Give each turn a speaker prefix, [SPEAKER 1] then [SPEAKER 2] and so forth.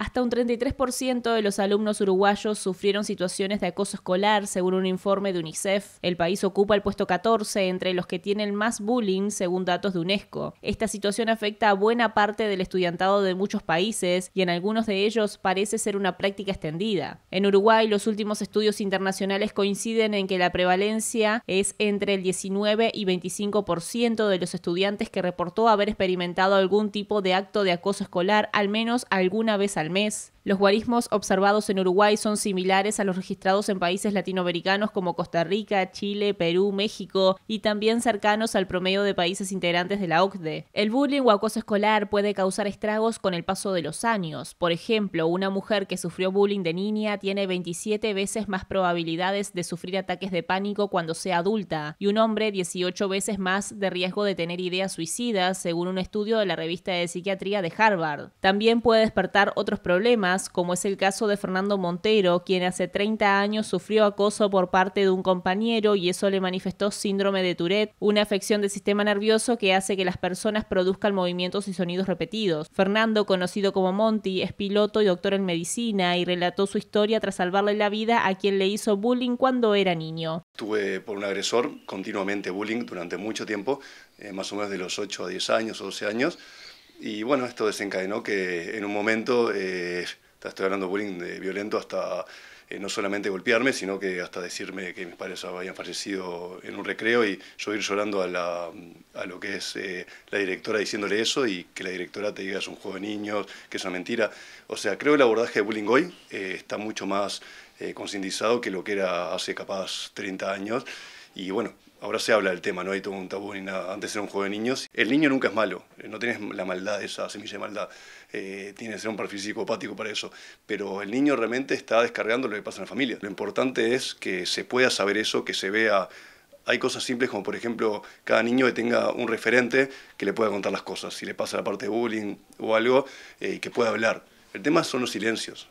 [SPEAKER 1] Hasta un 33% de los alumnos uruguayos sufrieron situaciones de acoso escolar, según un informe de UNICEF. El país ocupa el puesto 14 entre los que tienen más bullying, según datos de UNESCO. Esta situación afecta a buena parte del estudiantado de muchos países y en algunos de ellos parece ser una práctica extendida. En Uruguay, los últimos estudios internacionales coinciden en que la prevalencia es entre el 19 y 25% de los estudiantes que reportó haber experimentado algún tipo de acto de acoso escolar al menos alguna vez al al mes Los guarismos observados en Uruguay son similares a los registrados en países latinoamericanos como Costa Rica, Chile, Perú, México y también cercanos al promedio de países integrantes de la OCDE. El bullying o acoso escolar puede causar estragos con el paso de los años. Por ejemplo, una mujer que sufrió bullying de niña tiene 27 veces más probabilidades de sufrir ataques de pánico cuando sea adulta y un hombre 18 veces más de riesgo de tener ideas suicidas, según un estudio de la revista de psiquiatría de Harvard. También puede despertar otros problemas como es el caso de Fernando Montero, quien hace 30 años sufrió acoso por parte de un compañero y eso le manifestó síndrome de Tourette, una afección del sistema nervioso que hace que las personas produzcan movimientos y sonidos repetidos. Fernando, conocido como Monty, es piloto y doctor en medicina y relató su historia tras salvarle la vida a quien le hizo bullying cuando era niño.
[SPEAKER 2] Tuve por un agresor continuamente bullying durante mucho tiempo, eh, más o menos de los 8 a 10 años o 12 años. Y bueno, esto desencadenó que en un momento, eh, estoy hablando de bullying violento hasta eh, no solamente golpearme, sino que hasta decirme que mis padres habían fallecido en un recreo y yo ir llorando a, lo que es eh, la directora diciéndole eso y que la directora te diga es un juego de niños, que es una mentira. O sea, creo que el abordaje de bullying hoy eh, está mucho más concientizado que lo que era hace capaz 30 años. Y bueno, Ahora se habla del tema, no hay todo un tabú ni nada. Antes era un juego de niños. El niño nunca es malo, no tienes la maldad, esa semilla de maldad. Eh, tiene que ser un perfil psicopático para eso. Pero el niño realmente está descargando lo que pasa en la familia. Lo importante es que se pueda saber eso, que se vea hay cosas simples como por ejemplo cada niño que tenga un referente que le pueda contar las cosas, si le pasa la parte de bullying o algo, eh, que pueda hablar. El tema son los silencios.